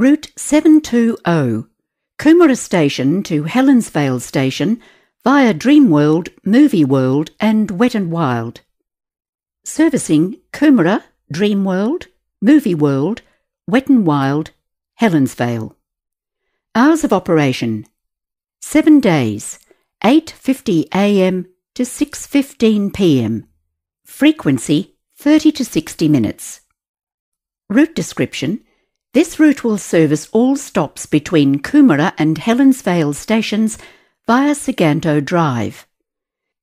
Route 720, Coomera Station to Helensvale Station via Dreamworld, Movie World, and Wet and Wild. Servicing Coomera, Dreamworld, Movie World, Wet and Wild, Helensvale. Hours of operation 7 days, 8:50 a.m. to 6:15 p.m. Frequency 30 to 60 minutes. Route description this route will service all stops between Coomera and Helens Vale stations via Saganto Drive.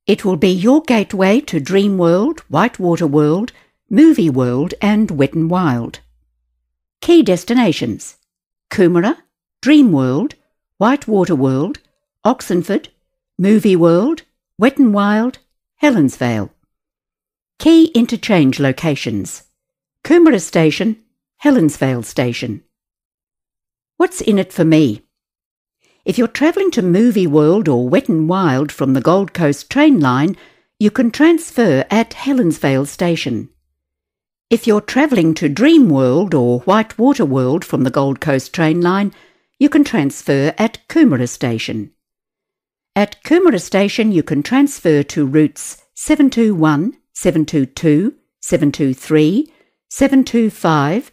It will be your gateway to Dream World, Whitewater World, Movie World, and Wet n Wild. Key destinations Coomera, Dream World, Whitewater World, Oxenford, Movie World, Wet n Wild, Helensvale. Key interchange locations Coomera Station, Helensvale Station. What's in it for me? If you're travelling to Movie World or Wet n Wild from the Gold Coast train line, you can transfer at Helensvale Station. If you're travelling to Dream World or Whitewater World from the Gold Coast train line, you can transfer at Coomera Station. At Coomera Station, you can transfer to routes 721, 722, 723, 725,